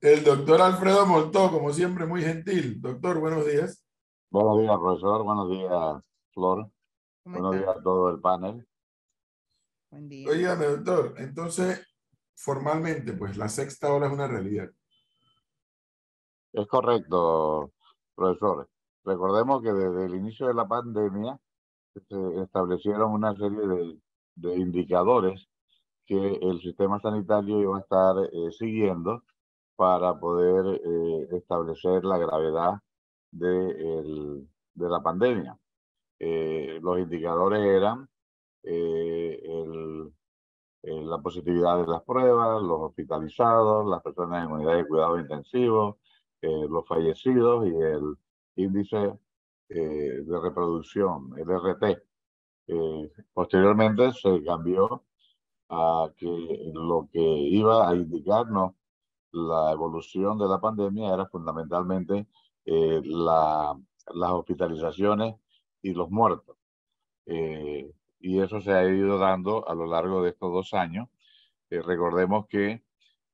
el doctor Alfredo Moltó, como siempre, muy gentil. Doctor, buenos días. Buenos días, profesor. Buenos días, Flor. Buenos días a todo el panel. Buen día. Oígame, doctor. Entonces, formalmente, pues la sexta hora es una realidad. Es correcto, profesor. Recordemos que desde el inicio de la pandemia se establecieron una serie de, indicadores que el sistema sanitario iba a estar eh, siguiendo para poder eh, establecer la gravedad de, la pandemia. Eh, los indicadores eran eh, la positividad de las pruebas, los hospitalizados, las personas en unidades de cuidado intensivo, los fallecidos y el índice de reproducción, el RT. posteriormente se cambió a que lo que iba a indicarnos la evolución de la pandemia era fundamentalmente eh, las hospitalizaciones y los muertos. Eh, y eso se ha ido dando a lo largo de estos dos años. Eh, recordemos que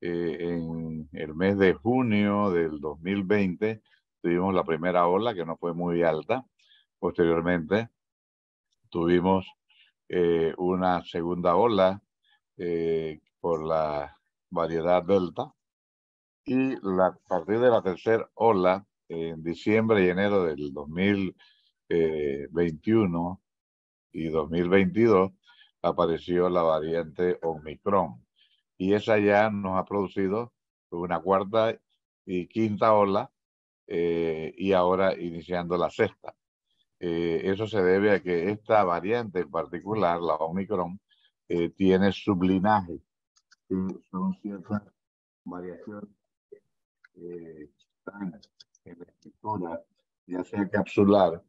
en el mes de junio del 2020 tuvimos la primera ola que no fue muy alta. Posteriormente tuvimos una segunda ola por la variedad delta y la, a partir de la tercera ola, en diciembre y enero del 2021 eh, y 2022, apareció la variante Omicron. Y esa ya nos ha producido una cuarta y quinta ola eh, y ahora iniciando la sexta. Eh, eso se debe a que esta variante en particular, la Omicron, tiene sublinaje. Son ciertas variaciones eh, están en la estructura ya sea capsular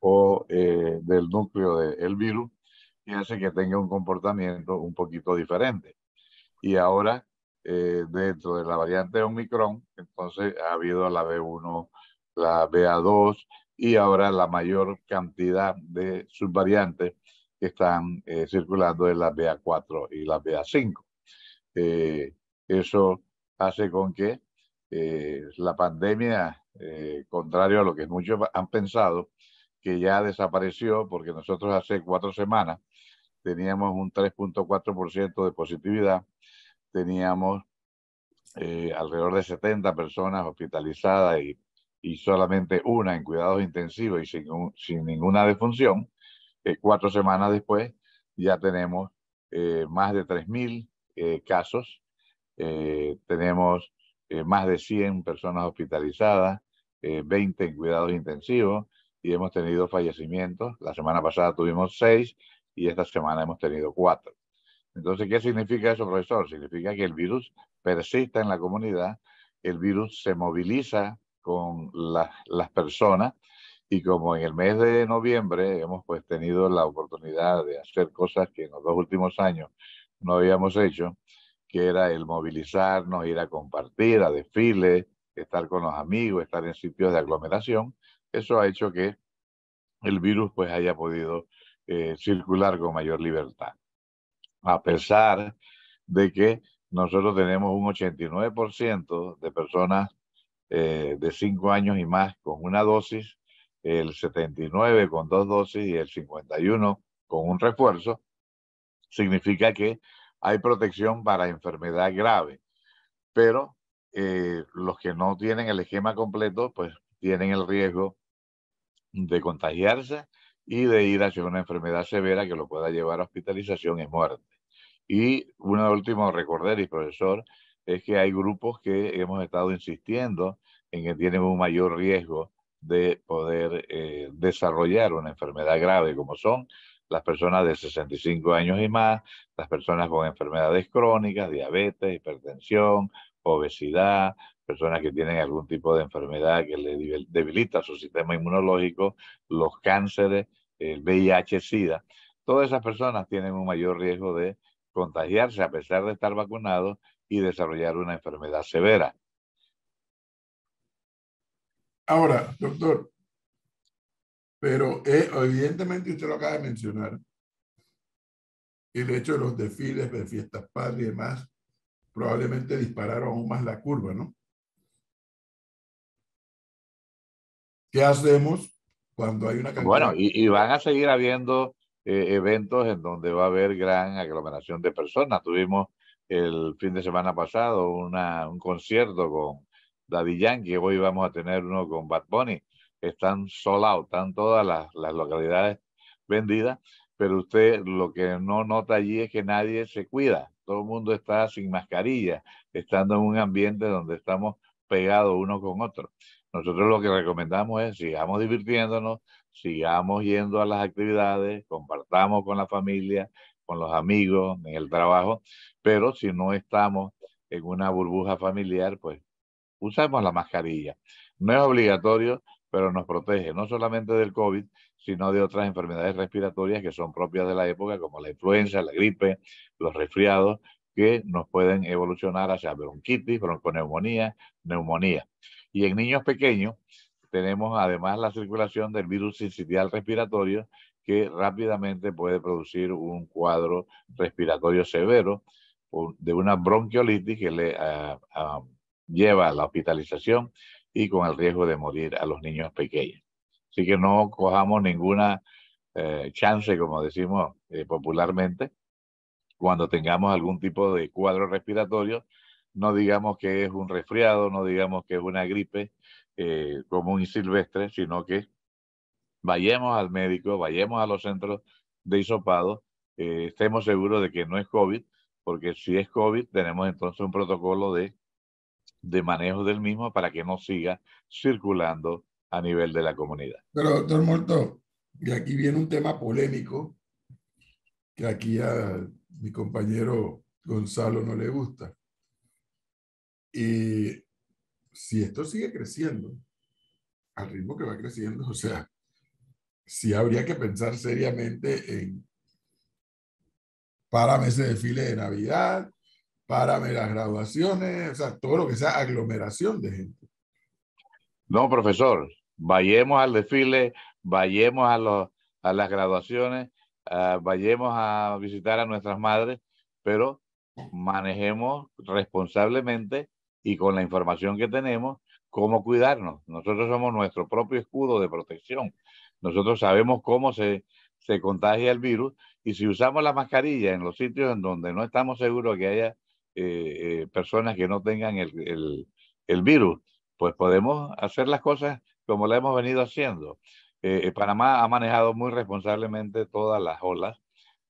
o eh, del núcleo del virus, y hace que tenga un comportamiento un poquito diferente. Y ahora, eh, dentro de la variante Omicron, entonces ha habido la B1, la BA2 y ahora la mayor cantidad de subvariantes que están circulando es la BA4 y la BA5. eso hace con que eh, la pandemia, eh, contrario a lo que muchos han pensado, que ya desapareció porque nosotros hace cuatro semanas teníamos un 3.4% de positividad, teníamos eh, alrededor de 70 personas hospitalizadas y, y, solamente una en cuidados intensivos y sin, sin ninguna defunción. cuatro semanas después ya tenemos más de 3.000 casos, tenemos eh, más de 100 personas hospitalizadas, 20 eh, en cuidados intensivos y hemos tenido fallecimientos. La semana pasada tuvimos 6 y esta semana hemos tenido 4. Entonces, ¿qué significa eso, profesor? Significa que el virus persiste en la comunidad, el virus se moviliza con las personas y como en el mes de noviembre hemos pues tenido la oportunidad de hacer cosas que en los dos últimos años no habíamos hecho, que era el movilizarnos, ir a compartir, a desfiles, estar con los amigos, estar en sitios de aglomeración, eso ha hecho que el virus pues haya podido eh, circular con mayor libertad. A pesar de que nosotros tenemos un 89% de personas eh, de 5 años y más con una dosis, el 79 con dos dosis y el 51 con un refuerzo, significa que hay protección para enfermedad grave, pero eh, los que no tienen el esquema completo, pues tienen el riesgo de contagiarse y de ir hacia una enfermedad severa que lo pueda llevar a hospitalización y muerte. Y uno último y profesor, es que hay grupos que hemos estado insistiendo en que tienen un mayor riesgo de poder eh, desarrollar una enfermedad grave, como son las personas de 65 años y más, las personas con enfermedades crónicas, diabetes, hipertensión, obesidad, personas que tienen algún tipo de enfermedad que le debilita su sistema inmunológico, los cánceres, el VIH, SIDA. Todas esas personas tienen un mayor riesgo de contagiarse a pesar de estar vacunados y desarrollar una enfermedad severa. Ahora, doctor, pero eh, evidentemente usted lo acaba de mencionar, el hecho de los desfiles de fiestas patrias y demás, probablemente dispararon aún más la curva, ¿no? ¿Qué hacemos cuando hay una Bueno, y, van a seguir habiendo eh, eventos en donde va a haber gran aglomeración de personas. Tuvimos el fin de semana pasado una, un concierto con Daddy Yankee, hoy vamos a tener uno con Bad Bunny están solados están todas las, localidades vendidas, pero usted lo que no nota allí es que nadie se cuida, todo el mundo está sin mascarilla, estando en un ambiente donde estamos pegados uno con otro. Nosotros lo que recomendamos es sigamos divirtiéndonos, sigamos yendo a las actividades, compartamos con la familia, con los amigos, en el trabajo, pero si no estamos en una burbuja familiar, pues usamos la mascarilla. No es obligatorio, pero nos protege no solamente del COVID, sino de otras enfermedades respiratorias que son propias de la época, como la influenza, la gripe, los resfriados, que nos pueden evolucionar hacia bronquitis, bronconeumonía, neumonía. Y en niños pequeños tenemos además la circulación del virus sincitial respiratorio que rápidamente puede producir un cuadro respiratorio severo de una bronquiolitis que le ah, ah, lleva a la hospitalización y con el riesgo de morir a los niños pequeños. Así que no cojamos ninguna eh, chance, como decimos eh, popularmente, cuando tengamos algún tipo de cuadro respiratorio, no digamos que es un resfriado, no digamos que es una gripe eh, común y silvestre, sino que vayamos al médico, vayamos a los centros de hisopado, estemos seguros de que no es COVID, porque si es COVID tenemos entonces un protocolo de de manejo del mismo para que no siga circulando a nivel de la comunidad. Pero doctor Morto, y aquí viene un tema polémico que aquí a mi compañero Gonzalo no le gusta. Y si esto sigue creciendo, al ritmo que va creciendo, o sea, si habría que pensar seriamente en para meses de desfile de Navidad, para las graduaciones, o sea, todo lo que sea aglomeración de gente. No, profesor, vayamos al desfile, vayamos a, a las graduaciones, ah, vayamos a visitar a nuestras madres, pero manejemos responsablemente y con la información que tenemos cómo cuidarnos. Nosotros somos nuestro propio escudo de protección. Nosotros sabemos cómo se, se contagia el virus y si usamos la mascarilla en los sitios en donde no estamos seguros que haya eh, eh, personas que no tengan el, virus, pues podemos hacer las cosas como la hemos venido haciendo. Eh, Panamá ha manejado muy responsablemente todas las olas.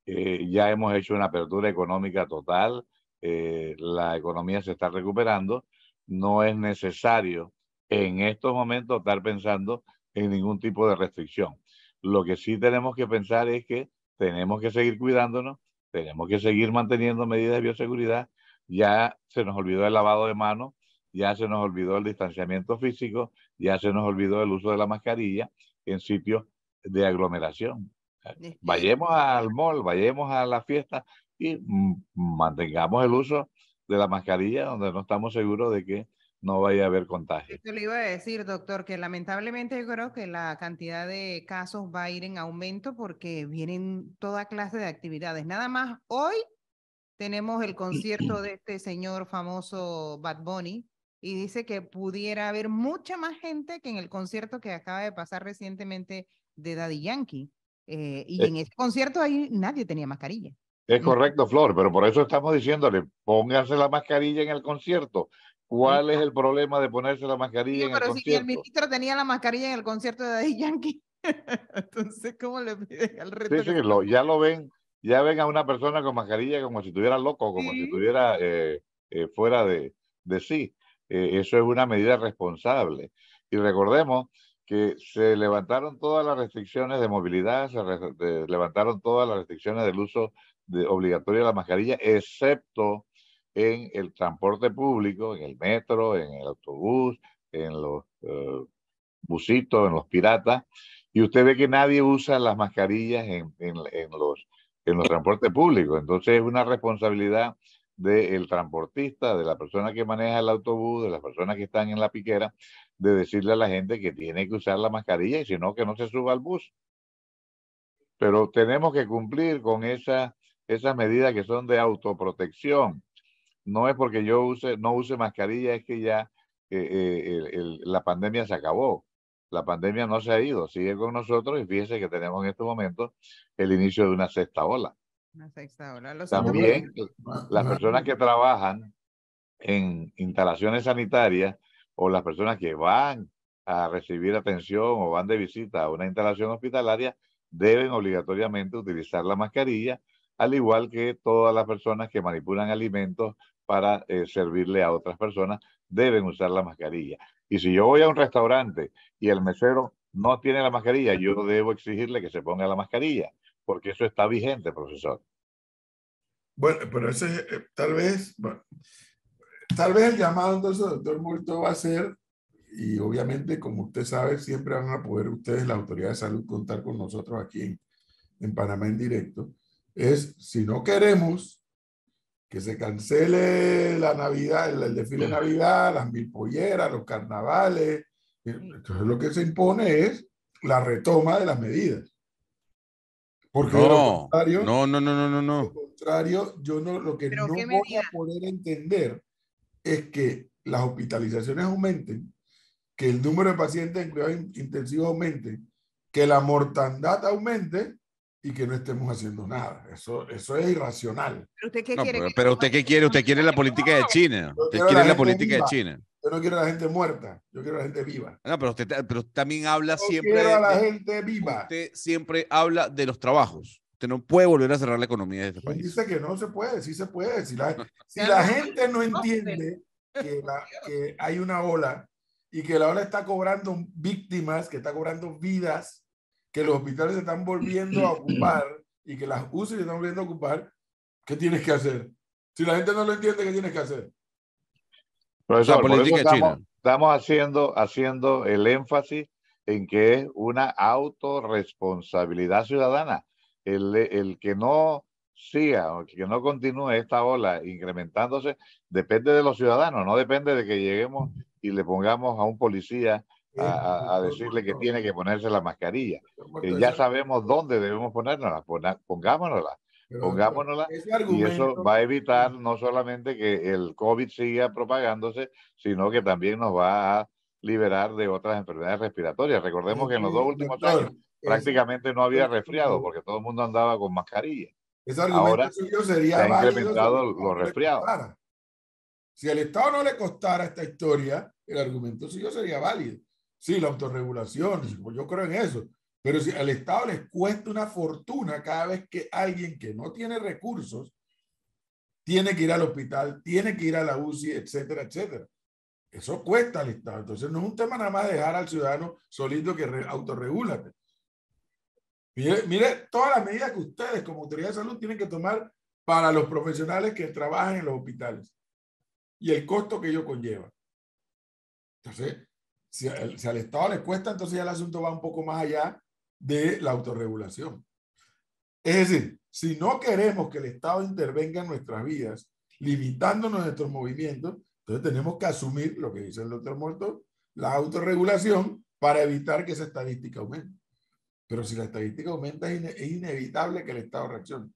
ya hemos hecho una apertura económica total. la economía se está recuperando. No es necesario en estos momentos estar pensando en ningún tipo de restricción. Lo que sí tenemos que pensar es que tenemos que seguir cuidándonos, tenemos que seguir manteniendo medidas de bioseguridad ya se nos olvidó el lavado de manos, ya se nos olvidó el distanciamiento físico, ya se nos olvidó el uso de la mascarilla en sitios de aglomeración. Vayamos al mall, vayamos a la fiesta y mantengamos el uso de la mascarilla donde no estamos seguros de que no vaya a haber contagio. Yo le iba a decir, doctor, que lamentablemente yo creo que la cantidad de casos va a ir en aumento porque vienen toda clase de actividades. Nada más hoy tenemos el concierto de este señor famoso Bad Bunny y dice que pudiera haber mucha más gente que en el concierto que acaba de pasar recientemente de Daddy Yankee. Eh, y en ese concierto ahí nadie tenía mascarilla. Es correcto, Flor, pero por eso estamos diciéndole, póngase la mascarilla en el concierto. ¿Cuál es el problema de ponerse la mascarilla en el concierto? Pero si el ministro tenía la mascarilla en el concierto de Daddy Yankee, entonces, ¿cómo le pide al reto? Sí, sí, ya lo ven ya ven a una persona con mascarilla como si estuviera loco, como si estuviera eh, eh, fuera de, sí. Eh, eso es una medida responsable. Y recordemos que se levantaron todas las restricciones de movilidad, se levantaron todas las restricciones del uso obligatorio de la mascarilla, excepto en el transporte público, en el metro, en el autobús, en los busitos, en los piratas. Y usted ve que nadie usa las mascarillas en los en los transportes públicos. Entonces es una responsabilidad del transportista, de la persona que maneja el autobús, de las personas que están en la piquera, de decirle a la gente que tiene que usar la mascarilla y si no, que no se suba al bus. Pero tenemos que cumplir con esa, esas medidas que son de autoprotección. No es porque yo use, no use mascarilla, es que ya eh, eh, la pandemia se acabó la pandemia no se ha ido, sigue con nosotros y fíjense que tenemos en este momento el inicio de una sexta ola. También las personas que trabajan en instalaciones sanitarias o las personas que van a recibir atención o van de visita a una instalación hospitalaria deben obligatoriamente utilizar la mascarilla, al igual que todas las personas que manipulan alimentos para eh, servirle a otras personas, deben usar la mascarilla. Y si yo voy a un restaurante y el mesero no tiene la mascarilla, yo debo exigirle que se ponga la mascarilla, porque eso está vigente, profesor. Bueno, pero ese eh, tal vez, tal vez el llamado entonces, doctor Multo, va a ser, y obviamente, como usted sabe, siempre van a poder ustedes, la autoridad de salud, contar con nosotros aquí en, en Panamá en directo, es si no queremos que se cancele la Navidad, el, desfile de Navidad, las mil polleras, los carnavales. Eh, entonces lo que se impone es la retoma de las medidas. Porque no, no, no, no, no, no. contrario, yo no, lo que no voy a poder entender es que las hospitalizaciones aumenten, que el número de pacientes en cuidados intensivos aumente, que la mortandad aumente y que no estemos haciendo nada. Eso, eso es irracional. Pero usted qué quiere. usted quiere, la política de China. Usted quiere la, política de China. Yo no quiero la gente muerta, yo quiero la gente viva. No, pero usted pero también habla yo siempre. Quiero a la gente viva. Usted siempre habla de los trabajos. Usted no puede volver a cerrar la economía de este país. Dice que no se puede, sí se puede. Si la, si la gente no entiende que hay una ola y que la ola está cobrando víctimas, que está cobrando vidas, que los hospitales se están volviendo a ocupar y que las UCI se están volviendo a ocupar, ¿qué tienes que hacer? Si la gente no lo entiende, ¿qué tienes que hacer? Por la estamos, china. haciendo, el énfasis en que es una autorresponsabilidad ciudadana. El, el que no siga o que no continúe esta ola incrementándose depende de los ciudadanos, no depende de que lleguemos y le pongamos a un policía a, decirle que tiene que ponerse la mascarilla. ya sabemos dónde debemos ponérnosla, pongámonosla, pongámonosla. Y eso va a evitar no solamente que el COVID siga propagándose, sino que también nos va a liberar de otras enfermedades respiratorias. Recordemos que en los eh, dos últimos años prácticamente no había resfriado porque todo el mundo andaba con mascarilla. argumento Ahora suyo sería se ha incrementado los resfriados. Si el Estado no le costara esta historia, el argumento suyo sería válido. Sí, la autorregulación, pues yo creo en eso. Pero si al Estado les cuesta una fortuna cada vez que alguien que no tiene recursos tiene que ir al hospital, tiene que ir a la UCI, etcétera, etcétera. Eso cuesta al Estado. Entonces no es un tema nada más dejar al ciudadano solito que autorregúlate. Mire, mire todas las medidas que ustedes como autoridad de salud tienen que tomar para los profesionales que trabajan en los hospitales y el costo que ello conlleva. Entonces, eh, si, al, Estado le cuesta, entonces ya el asunto va un poco más allá de la autorregulación. Es decir, si no queremos que el Estado intervenga en nuestras vidas, limitándonos nuestros movimientos, entonces tenemos que asumir lo que dice el doctor muerto la autorregulación para evitar que esa estadística aumente. Pero si la estadística aumenta, es, inevitable que el Estado reaccione.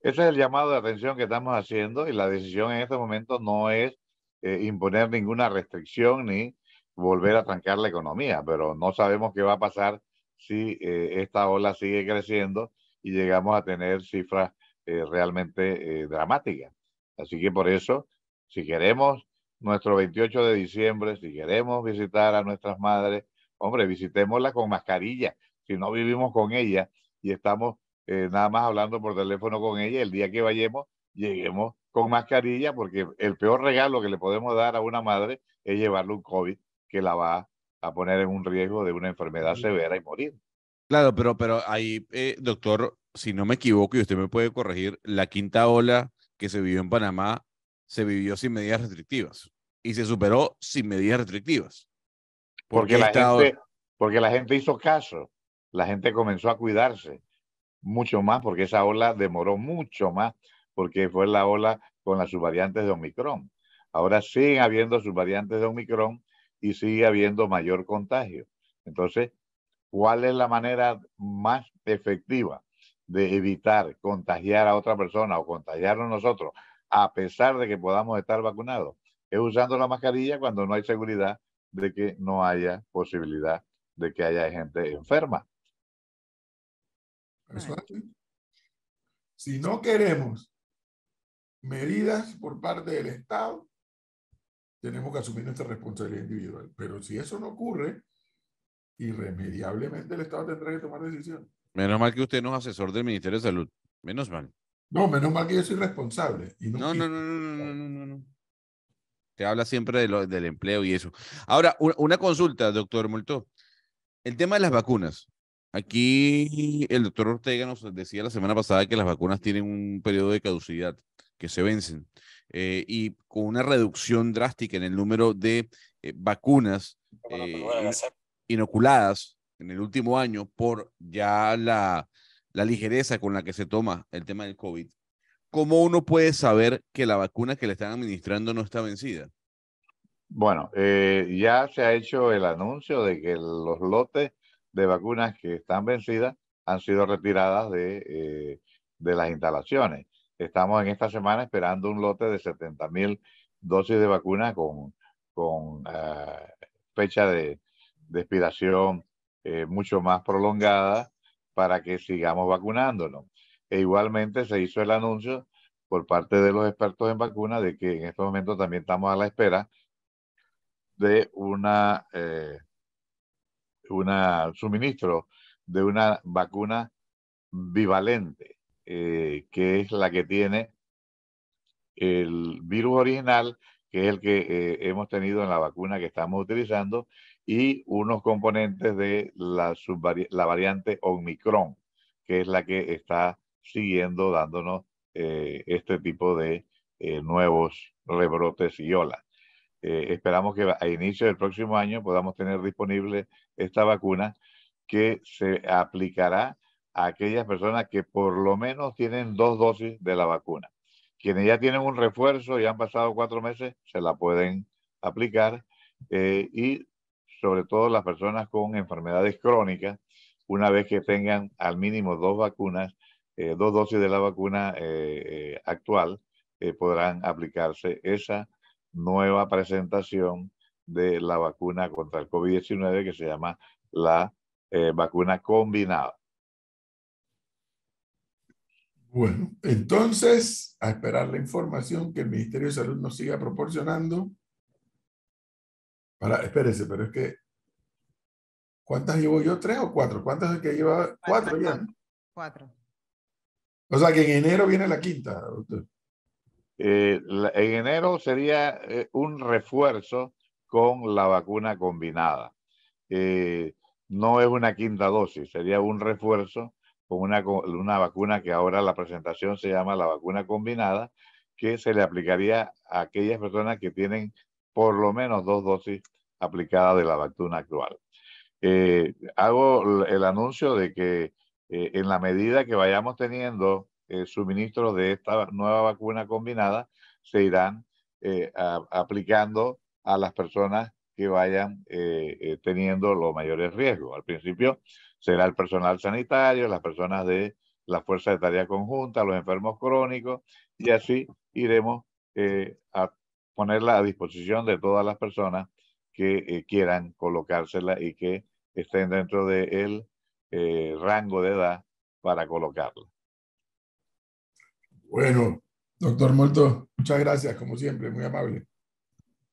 Ese es el llamado de atención que estamos haciendo y la decisión en este momento no es eh, imponer ninguna restricción ni volver a trancar la economía, pero no sabemos qué va a pasar si eh, esta ola sigue creciendo y llegamos a tener cifras eh, realmente eh, dramáticas. Así que por eso, si queremos nuestro 28 de diciembre, si queremos visitar a nuestras madres, hombre, visitémosla con mascarilla, si no vivimos con ella y estamos nada más hablando por teléfono con ella, el día que vayamos, lleguemos con mascarilla, porque el peor regalo que le podemos dar a una madre es llevarle un COVID que la va a poner en un riesgo de una enfermedad severa y morir. Claro, pero, pero ahí, eh, doctor, si no me equivoco y usted me puede corregir, la quinta ola que se vivió en Panamá se vivió sin medidas restrictivas y se superó sin medidas restrictivas. Porque, porque la gente hizo caso, la gente comenzó a cuidarse mucho más porque esa ola demoró mucho más porque fue la ola con las subvariantes de Omicron. Ahora siguen habiendo subvariantes de Omicron y sigue habiendo mayor contagio. Entonces, ¿cuál es la manera más efectiva de evitar contagiar a otra persona o contagiarnos nosotros, a pesar de que podamos estar vacunados? Es usando la mascarilla cuando no hay seguridad de que no haya posibilidad de que haya gente enferma. Si no queremos medidas por parte del Estado, tenemos que asumir nuestra responsabilidad individual. Pero si eso no ocurre, irremediablemente el Estado tendrá que tomar decisiones. Menos mal que usted no es asesor del Ministerio de Salud. Menos mal. No, menos mal que yo soy responsable. no, no, no, no, no, no, no, Te habla siempre de del empleo y eso. Ahora, una consulta, doctor Molto. El tema de las vacunas. Aquí el doctor Ortega nos decía la semana pasada que las vacunas tienen un periodo de caducidad, que se vencen. Eh, y con una reducción drástica en el número de eh, vacunas eh, inoculadas en el último año por ya la, ligereza con la que se toma el tema del COVID, ¿cómo uno puede saber que la vacuna que le están administrando no está vencida? Bueno, ya se ha hecho el anuncio de que los lotes de vacunas que están vencidas han sido retiradas de las instalaciones estamos en esta semana esperando un lote de 70.000 mil dosis de vacuna con, con ah, fecha de, expiración eh, mucho más prolongada para que sigamos vacunándonos. E igualmente se hizo el anuncio por parte de los expertos en vacunas de que en este momento también estamos a la espera de una, eh, una suministro de una vacuna bivalente eh, que es la que tiene el virus original, que es el que eh, hemos tenido en la vacuna que estamos utilizando, y unos componentes de la, la variante Omicron, que es la que está siguiendo dándonos eh, este tipo de nuevos rebrotes y olas. esperamos que a inicio del próximo año podamos tener disponible esta vacuna que se aplicará aquellas personas que por lo menos tienen dos dosis de la vacuna. Quienes ya tienen un refuerzo y han pasado cuatro meses, se la pueden aplicar. Eh, y sobre todo las personas con enfermedades crónicas, una vez que tengan al mínimo dos vacunas, eh, dos dosis de la vacuna eh, actual, podrán aplicarse esa nueva presentación de la vacuna contra el COVID-19 que se llama la vacuna combinada. Bueno, entonces, a esperar la información que el Ministerio de Salud nos siga proporcionando. Para, espérese, pero es que, ¿cuántas llevo yo? ¿Tres o cuatro? ¿Cuántas es que lleva? Cuatro, ya. Cuatro. O sea que en enero viene la quinta, doctor. Eh, en enero sería eh, un refuerzo con la vacuna combinada. Eh, no es una quinta dosis, sería un refuerzo con una, una vacuna que ahora la presentación se llama la vacuna combinada, que se le aplicaría a aquellas personas que tienen por lo menos dos dosis aplicadas de la vacuna actual. Eh, hago el anuncio de que eh, en la medida que vayamos teniendo eh, suministros de esta nueva vacuna combinada, se irán aplicando a las personas que vayan eh, eh, teniendo los mayores riesgos. Al principio será el personal sanitario, las personas de la fuerza de tarea conjunta, los enfermos crónicos, y así iremos eh, a ponerla a disposición de todas las personas que quieran colocársela y que estén dentro del rango de edad para colocarla. Bueno, doctor Molto, muchas gracias, como siempre, muy amable.